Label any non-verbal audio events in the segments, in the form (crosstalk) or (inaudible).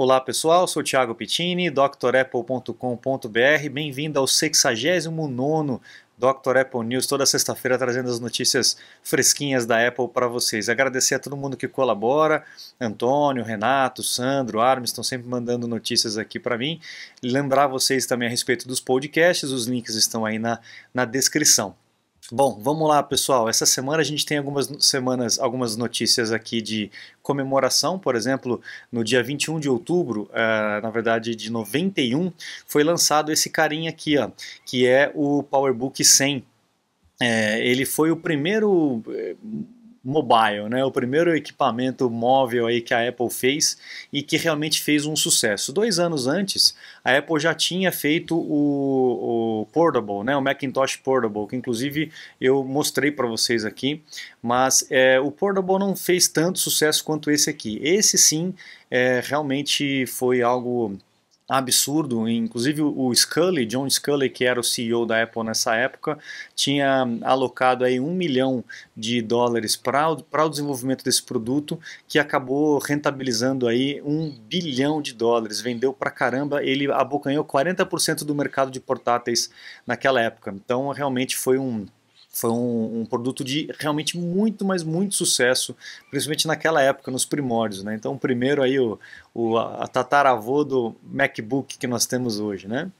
Olá pessoal, sou Thiago Pittini, drapple.com.br. Bem-vindo ao 69 Dr. Apple News, toda sexta-feira trazendo as notícias fresquinhas da Apple para vocês. Agradecer a todo mundo que colabora, Antônio, Renato, Sandro, Armes, estão sempre mandando notícias aqui para mim. Lembrar vocês também a respeito dos podcasts, os links estão aí na, na descrição. Bom, vamos lá, pessoal. Essa semana a gente tem algumas semanas, algumas notícias aqui de comemoração, por exemplo, no dia 21 de outubro, uh, na verdade de 91, foi lançado esse carinha aqui, ó, que é o PowerBook 100. É, eh, ele foi o primeiro eh, mobile, né? O primeiro equipamento móvel aí que a Apple fez e que realmente fez um sucesso. Dois anos antes, a Apple já tinha feito o, o Portable, né? O Macintosh Portable, que inclusive eu mostrei para vocês aqui, mas é, o Portable não fez tanto sucesso quanto esse aqui. Esse sim, é, realmente foi algo absurdo. Inclusive o Scully, John Scully, que era o CEO da Apple nessa época, tinha hum, alocado aí um milhão de dólares para o desenvolvimento desse produto, que acabou rentabilizando aí um bilhão de dólares. Vendeu para caramba, ele abocanhou 40% do mercado de portáteis naquela época. Então realmente foi um foi um, um, produto de realmente muito, mas muito sucesso, principalmente naquela época, nos primórdios. Né? Então, primeiro aí o, o a, tataravô do MacBook que nós temos hoje. Né?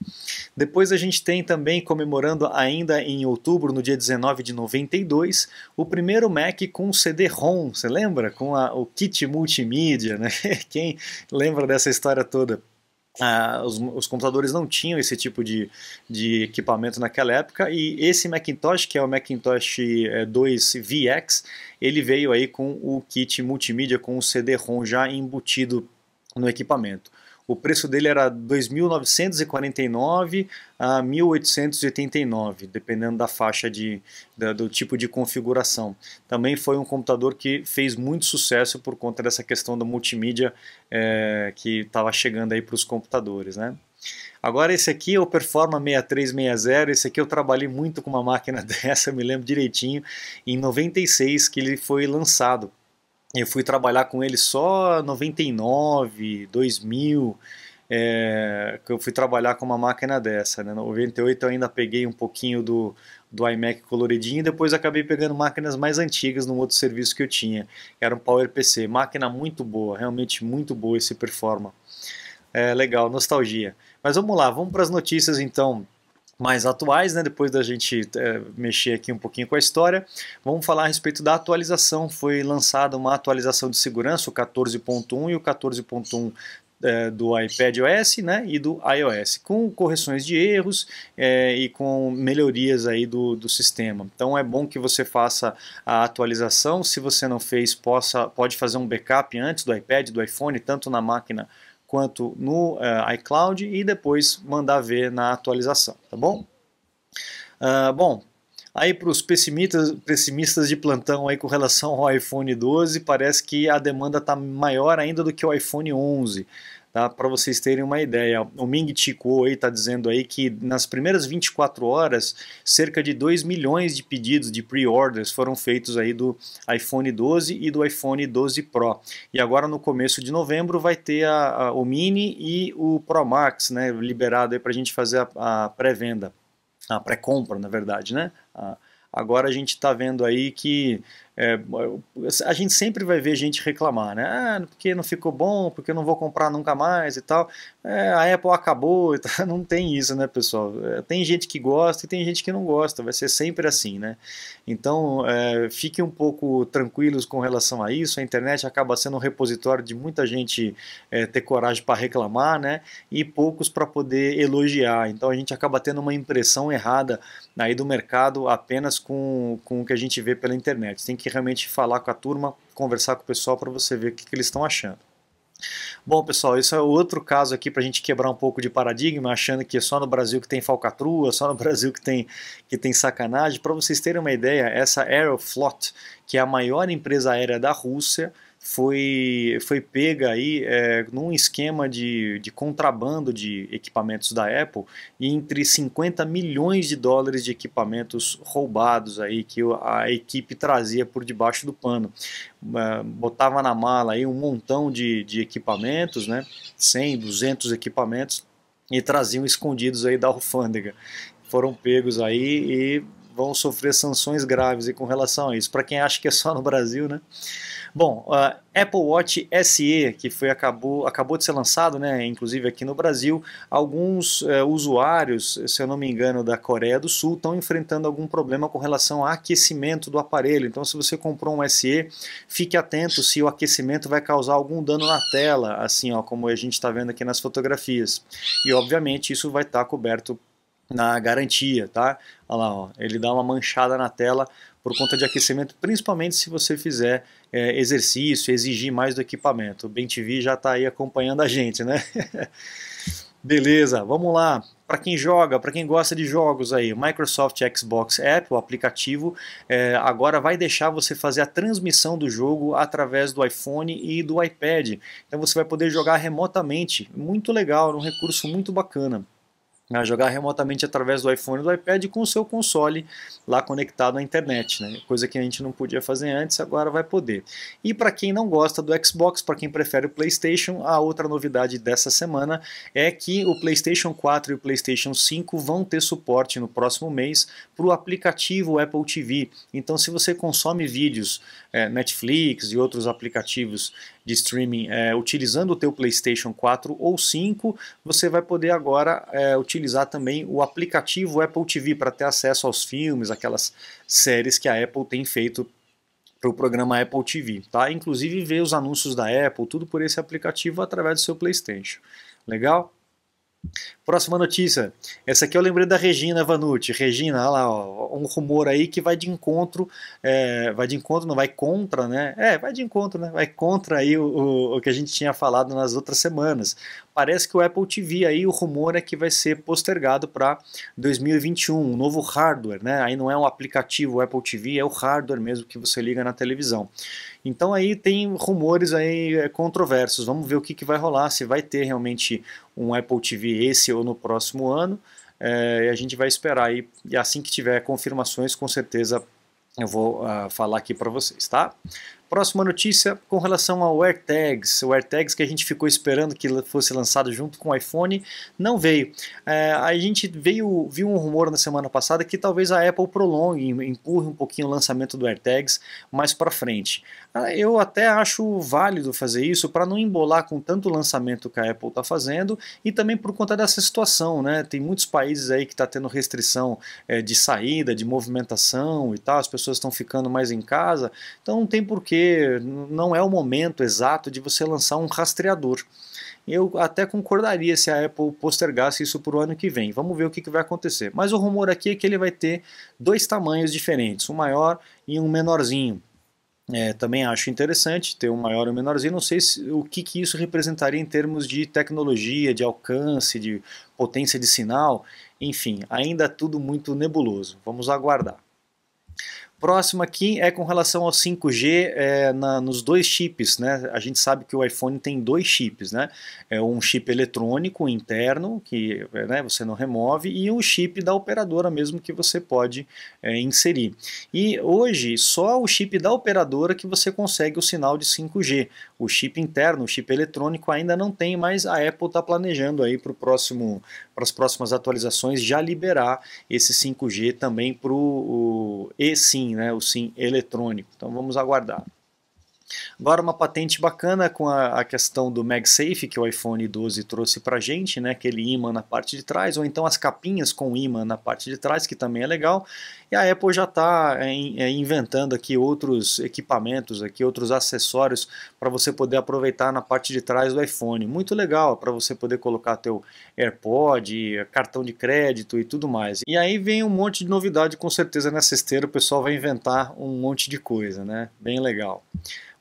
Depois a gente tem também, comemorando ainda em outubro, no dia 19 de 92, o primeiro Mac com CD-ROM, você lembra? Com a, o kit multimídia, né? (laughs) Quem lembra dessa história toda? Ah, os, os, computadores não tinham esse tipo de, de equipamento naquela época e esse Macintosh, que é o Macintosh 2 eh, VX, ele veio aí com o kit multimídia com o CD-ROM já embutido no equipamento o preço dele era 2.949 a 1.889, dependendo da faixa de, da, do tipo de configuração. Também foi um computador que fez muito sucesso por conta dessa questão da multimídia é, que estava chegando aí para os computadores, né? Agora esse aqui é o Performa 6360, esse aqui eu trabalhei muito com uma máquina (laughs) dessa, me lembro direitinho, em 96 que ele foi lançado. Eu fui trabalhar com ele só 99, 2000, é, que eu fui trabalhar com uma máquina dessa. Né? No 98 eu ainda peguei um pouquinho do, do iMac coloridinho e depois acabei pegando máquinas mais antigas num outro serviço que eu tinha, que era um PowerPC. Máquina muito boa, realmente muito boa esse performa. É, legal, nostalgia. Mas vamos lá, vamos para as notícias então mais atuais, né? depois da gente é, mexer aqui um pouquinho com a história, vamos falar a respeito da atualização. Foi lançada uma atualização de segurança, o 14.1 e o 14.1 é, eh, do iPad OS né, e do iOS, com correções de erros é, e com melhorias aí do, do sistema. Então é bom que você faça a atualização. Se você não fez, possa, pode fazer um backup antes do iPad, do iPhone, tanto na máquina quanto no uh, iCloud e depois mandar ver na atualização, tá bom? Uh, bom, aí para os pessimistas, pessimistas de plantão aí com relação ao iPhone 12, parece que a demanda está maior ainda do que o iPhone 11. Tá? Para vocês terem uma ideia, o Ming Chi Kuo está dizendo aí que nas primeiras 24 horas, cerca de 2 milhões de pedidos de pre-orders foram feitos aí do iPhone 12 e do iPhone 12 Pro. E agora no começo de novembro vai ter a, a, o Mini e o Pro Max né, liberado para a gente fazer a, a pré-venda, a pré-compra na verdade, né? A, Agora a gente está vendo aí que é, a gente sempre vai ver gente reclamar, né? Ah, porque não ficou bom, porque eu não vou comprar nunca mais e tal é, a Apple acabou, (laughs) então não tem isso, né, pessoal? É, tem gente que gosta e tem gente que não gosta, vai ser sempre assim, né? Então, é, fiquem um pouco tranquilos com relação a isso. A internet acaba sendo um repositório de muita gente é, ter coragem para reclamar, né? E poucos para poder elogiar. Então, a gente acaba tendo uma impressão errada aí do mercado apenas com, com o que a gente vê pela internet. Tem que realmente falar com a turma, conversar com o pessoal para você ver o que, que eles estão achando. Bom, pessoal, isso é outro caso aqui para a gente quebrar um pouco de paradigma, achando que é só no Brasil que tem falcatrua, (laughs) só no Brasil que tem, que tem sacanagem. Para vocês terem uma ideia, essa Aeroflot, que é a maior empresa aérea da Rússia, foi, foi pega aí é, num esquema de, de contrabando de equipamentos da Apple e entre 50 milhões de dólares de equipamentos roubados aí que a equipe trazia por debaixo do pano. É, botava na mala aí um montão de, de equipamentos, né? 100, 200 equipamentos e traziam escondidos aí da alfândega. Foram pegos aí e vão sofrer sanções graves e com relação a isso. Para quem acha que é só no Brasil, né? Bom, Apple Watch SE, que foi, acabou, acabou de ser lançado, né, inclusive aqui no Brasil, alguns é, usuários, se eu não me engano, da Coreia do Sul, estão enfrentando algum problema com relação ao aquecimento do aparelho. Então, se você comprou um SE, fique atento se o aquecimento vai causar algum dano na tela, assim ó, como a gente está vendo aqui nas fotografias. E, obviamente, isso vai estar tá coberto na garantia, tá? Olha lá, ó, ele dá uma manchada na tela por conta de aquecimento, principalmente se você fizer é, exercício, exigir mais do equipamento. O BenTV já está aí acompanhando a gente, né? (laughs) Beleza, vamos lá. Para quem joga, para quem gosta de jogos aí, Microsoft Xbox App, o aplicativo, é, agora vai deixar você fazer a transmissão do jogo através do iPhone e do iPad. Então você vai poder jogar remotamente. Muito legal, é um recurso muito bacana a né, jogar remotamente através do iPhone e do iPad com o seu console lá conectado à internet, né? coisa que a gente não podia fazer antes, agora vai poder. E para quem não gosta do Xbox, para quem prefere o PlayStation, a outra novidade dessa semana é que o PlayStation 4 e o PlayStation 5 vão ter suporte no próximo mês para o aplicativo Apple TV. Então, se você consome vídeos, é, Netflix e outros aplicativos de streaming é, utilizando o teu PlayStation 4 ou 5, você vai poder agora é, utilizar também o aplicativo Apple TV para ter acesso aos filmes, aquelas séries que a Apple tem feito para o programa Apple TV, tá? Inclusive ver os anúncios da Apple, tudo por esse aplicativo através do seu PlayStation. Legal? Próxima notícia. Essa aqui eu lembrei da Regina Vanucci. Regina, olha lá, ó, um rumor aí que vai de encontro, é, vai de encontro, não vai contra, né? É, vai de encontro, né? Vai contra aí o, o, o, que a gente tinha falado nas outras semanas. Parece que o Apple TV aí, o rumor é que vai ser postergado para 2021, um novo hardware, né? Aí não é um aplicativo o Apple TV, é o hardware mesmo que você liga na televisão. Então aí tem rumores aí é, controversos. Vamos ver o que, que vai rolar, se vai ter realmente um Apple TV esse ou no próximo ano. É, a gente vai esperar aí, e assim que tiver confirmações, com certeza eu vou uh, falar aqui para vocês, tá? Próxima notícia com relação ao AirTags. O AirTags que a gente ficou esperando que fosse lançado junto com o iPhone não veio. É, a gente veio, viu um rumor na semana passada que talvez a Apple prolongue, empurre um pouquinho o lançamento do AirTags mais para frente. Ah, eu até acho válido fazer isso para não embolar com tanto lançamento que a Apple está fazendo e também por conta dessa situação, né? Tem muitos países aí que está tendo restrição é, de saída, de movimentação e tal, as pessoas estão ficando mais em casa, então não tem porquê porque não é o momento exato de você lançar um rastreador. Eu até concordaria se a Apple postergasse isso para o ano que vem. Vamos ver o que, que vai acontecer. Mas o rumor aqui é que ele vai ter dois tamanhos diferentes, um maior e um menorzinho. É, também acho interessante ter um maior e um menorzinho. Não sei se, o que, que isso representaria em termos de tecnologia, de alcance, de potência de sinal. Enfim, ainda é tudo muito nebuloso. Vamos aguardar. Próximo aqui é com relação ao 5G é, na, nos dois chips, né? A gente sabe que o iPhone tem dois chips, né? É um chip eletrônico interno que é, né, você não remove e um chip da operadora mesmo que você pode é, inserir. E hoje só o chip da operadora que você consegue o sinal de 5G. O chip interno, o chip eletrônico ainda não tem, mas a Apple está planejando aí para próximo para as próximas atualizações já liberar esse 5G também para o e sim SIM, né? o SIM eletrônico. Então vamos aguardar. Agora uma patente bacana com a, a questão do MagSafe que o iPhone 12 trouxe para gente, né? Aquele imã na parte de trás ou então as capinhas com imã na parte de trás que também é legal. E a Apple já está é, é, inventando aqui outros equipamentos, aqui outros acessórios para você poder aproveitar na parte de trás do iPhone. Muito legal para você poder colocar teu AirPod, cartão de crédito e tudo mais. E aí vem um monte de novidade com certeza nessa esteira. O pessoal vai inventar um monte de coisa, né? Bem legal.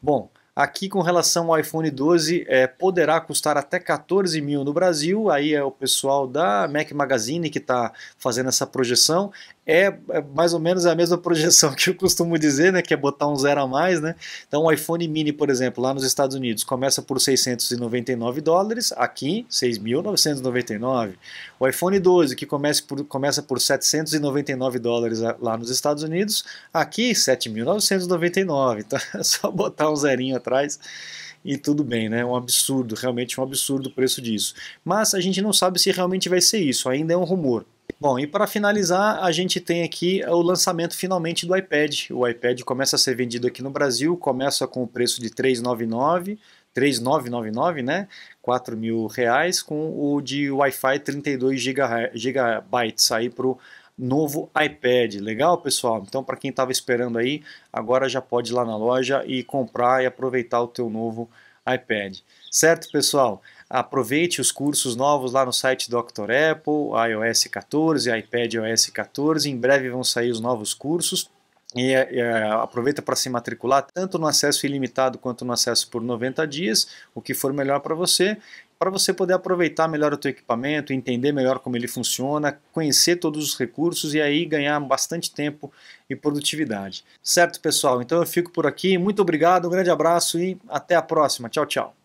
Bom, aqui com relação ao iPhone 12, é, poderá custar até 14 mil no Brasil, aí é o pessoal da Mac Magazine que está fazendo essa projeção, é, é mais ou menos a mesma projeção (laughs) que eu costumo dizer, né, que é botar um zero a mais, né? Então o iPhone mini, por exemplo, lá nos Estados Unidos começa por 699 dólares, aqui 6.999. O iPhone 12 que começa por começa por 799 dólares lá nos Estados Unidos, aqui 7.999. Então (laughs) é só botar um zerinho atrás e tudo bem, né? É um absurdo, realmente um absurdo o preço disso. Mas a gente não sabe se realmente vai ser isso, ainda é um rumor. Bom, e para finalizar, a gente tem aqui o lançamento finalmente do iPad. O iPad começa a ser vendido aqui no Brasil, começa com o preço de 399 3.999, né? 4 mil reais com o de Wi-Fi 32 giga, gigabytes aí pro novo iPad. Legal, pessoal? Então, para quem estava esperando aí, agora já pode ir lá na loja e comprar e aproveitar o teu novo iPad. Certo, pessoal? Aproveite os cursos novos lá no site Dr. Apple, iOS 14, iPad iOS 14. Em breve vão sair os novos cursos. E, e é, é, aproveita para se matricular tanto no acesso ilimitado quanto no acesso por 90 dias, o que for melhor para você para você poder aproveitar melhor o teu equipamento, entender melhor como ele funciona, conhecer todos os recursos e aí ganhar bastante tempo e produtividade. Certo, pessoal? Então eu fico por aqui. Muito obrigado, um grande abraço e até a próxima. Tchau, tchau.